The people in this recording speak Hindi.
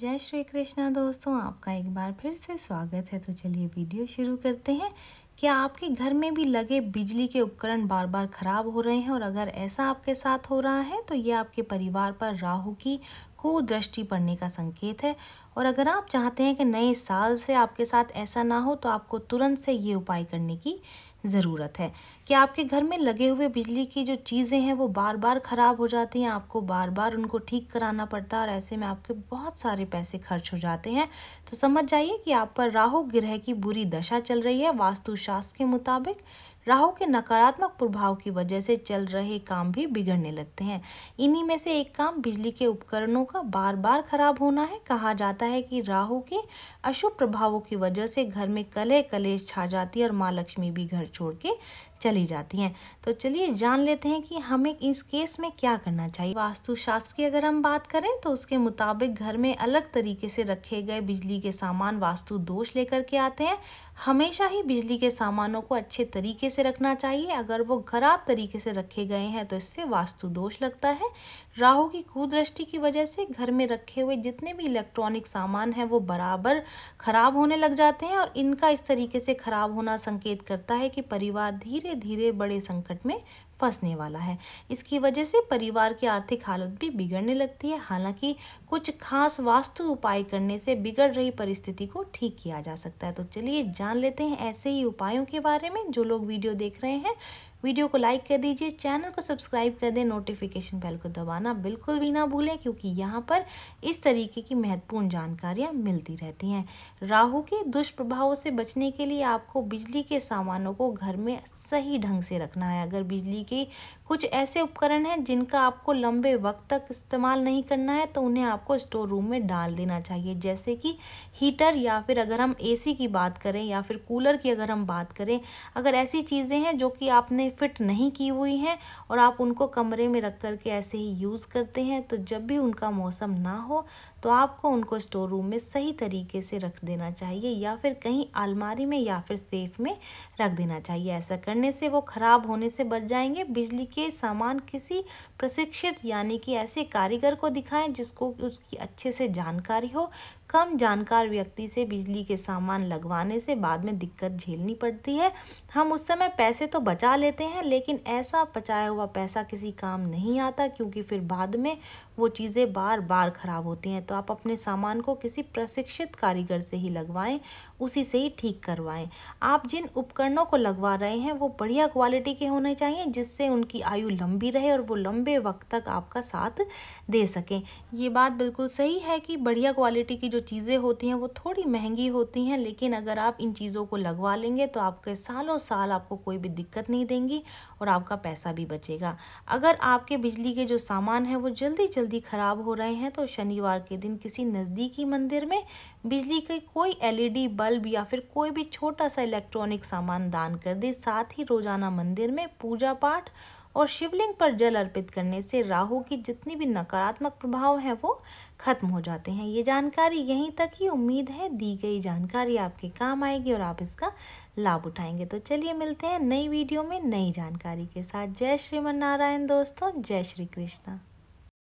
जय श्री कृष्णा दोस्तों आपका एक बार फिर से स्वागत है तो चलिए वीडियो शुरू करते हैं क्या आपके घर में भी लगे बिजली के उपकरण बार बार ख़राब हो रहे हैं और अगर ऐसा आपके साथ हो रहा है तो ये आपके परिवार पर राहु की कुदृष्टि पड़ने का संकेत है और अगर आप चाहते हैं कि नए साल से आपके साथ ऐसा ना हो तो आपको तुरंत से ये उपाय करने की ज़रूरत है कि आपके घर में लगे हुए बिजली की जो चीज़ें हैं वो बार बार ख़राब हो जाती हैं आपको बार बार उनको ठीक कराना पड़ता है और ऐसे में आपके बहुत सारे पैसे खर्च हो जाते हैं तो समझ जाइए कि आप पर राहु ग्रह की बुरी दशा चल रही है वास्तुशास्त्र के मुताबिक राहु के नकारात्मक प्रभाव की वजह से चल रहे काम भी बिगड़ने लगते हैं इन्हीं में से एक काम बिजली के उपकरणों का बार बार खराब होना है कहा जाता है कि राहु के अशुभ प्रभावों की वजह से घर में कलह कलेश छा जाती है और माँ लक्ष्मी भी घर छोड़ के चली जाती हैं तो चलिए जान लेते हैं कि हमें इस केस में क्या करना चाहिए वास्तुशास्त्र की अगर हम बात करें तो उसके मुताबिक घर में अलग तरीके से रखे गए बिजली के सामान वास्तु दोष लेकर के आते हैं हमेशा ही बिजली के सामानों को अच्छे तरीके से रखना चाहिए अगर वो खराब तरीके से रखे गए हैं तो इससे वास्तु दोष लगता है राहु की कुदृष्टि की वजह से घर में रखे हुए जितने भी इलेक्ट्रॉनिक सामान हैं वो बराबर खराब होने लग जाते हैं और इनका इस तरीके से खराब होना संकेत करता है कि परिवार धीरे धीरे बड़े संकट में फंसने वाला है इसकी वजह से परिवार की आर्थिक हालत भी बिगड़ने लगती है हालांकि कुछ खास वास्तु उपाय करने से बिगड़ रही परिस्थिति को ठीक किया जा सकता है तो चलिए जान लेते हैं ऐसे ही उपायों के बारे में जो लोग वीडियो देख रहे हैं वीडियो को लाइक कर दीजिए चैनल को सब्सक्राइब कर दें नोटिफिकेशन बेल को दबाना बिल्कुल भी ना भूलें क्योंकि यहाँ पर इस तरीके की महत्वपूर्ण जानकारियाँ मिलती रहती हैं राहु के दुष्प्रभावों से बचने के लिए आपको बिजली के सामानों को घर में सही ढंग से रखना है अगर बिजली कि कुछ ऐसे उपकरण हैं जिनका आपको लंबे वक्त तक इस्तेमाल नहीं करना है तो उन्हें आपको स्टोर रूम में डाल देना चाहिए जैसे कि हीटर या फिर अगर हम एसी की बात करें या फिर कूलर की अगर हम बात करें अगर ऐसी चीज़ें हैं जो कि आपने फिट नहीं की हुई हैं और आप उनको कमरे में रख कर के ऐसे ही यूज़ करते हैं तो जब भी उनका मौसम ना हो तो आपको उनको स्टोर रूम में सही तरीके से रख देना चाहिए या फिर कहीं अलमारी में या फिर सेफ़ में रख देना चाहिए ऐसा करने से वो ख़राब होने से बच जाएंगे चाहिए बिजली के सामान किसी प्रशिक्षित यानी कि ऐसे कारीगर को दिखाएं जिसको उसकी अच्छे से जानकारी हो कम जानकार व्यक्ति से बिजली के सामान लगवाने से बाद में दिक्कत झेलनी पड़ती है हम उस समय पैसे तो बचा लेते हैं लेकिन ऐसा बचाया हुआ पैसा किसी काम नहीं आता क्योंकि फिर बाद में वो चीज़ें बार बार ख़राब होती हैं तो आप अपने सामान को किसी प्रशिक्षित कारीगर से ही लगवाएं उसी से ही ठीक करवाएं आप जिन उपकरणों को लगवा रहे हैं वो बढ़िया क्वालिटी के होने चाहिए जिस जिससे उनकी आयु लंबी रहे और वो लंबे वक्त तक आपका साथ दे सकें ये बात बिल्कुल सही है कि बढ़िया क्वालिटी की जो चीज़ें होती हैं वो थोड़ी महंगी होती हैं लेकिन अगर आप इन चीज़ों को लगवा लेंगे तो आपके सालों साल आपको कोई भी दिक्कत नहीं देंगी और आपका पैसा भी बचेगा अगर आपके बिजली के जो सामान हैं वो जल्दी जल्दी ख़राब हो रहे हैं तो शनिवार के दिन किसी नज़दीकी मंदिर में बिजली के कोई एलईडी बल्ब या फिर कोई भी छोटा सा इलेक्ट्रॉनिक सामान दान कर दे साथ ही रोज़ाना मंदिर में पूजा पाठ पाठ और शिवलिंग पर जल अर्पित करने से राहु की जितनी भी नकारात्मक प्रभाव हैं वो खत्म हो जाते हैं ये जानकारी यहीं तक ही उम्मीद है दी गई जानकारी आपके काम आएगी और आप इसका लाभ उठाएंगे तो चलिए मिलते हैं नई वीडियो में नई जानकारी के साथ जय श्रीमन नारायण दोस्तों जय श्री कृष्णा